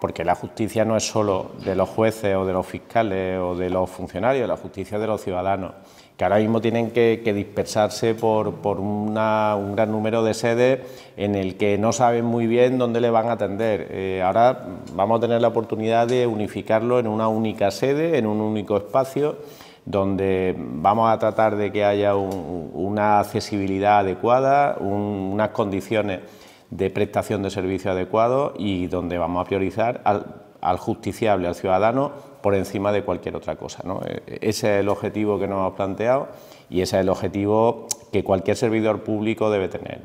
porque la justicia no es solo de los jueces o de los fiscales o de los funcionarios, la justicia es de los ciudadanos, que ahora mismo tienen que, dispersarse por, un gran número de sedes en el que no saben muy bien dónde le van a atender. Eh, ahora vamos a tener la oportunidad de unificarlo en una única sede, en un único espacio, donde vamos a tratar de que haya una accesibilidad adecuada, unas condiciones de prestación de servicio adecuado y donde vamos a priorizar al, justiciable, al ciudadano, por encima de cualquier otra cosa. E, ese es el objetivo que nos hemos planteado y ese es el objetivo que cualquier servidor público debe tener.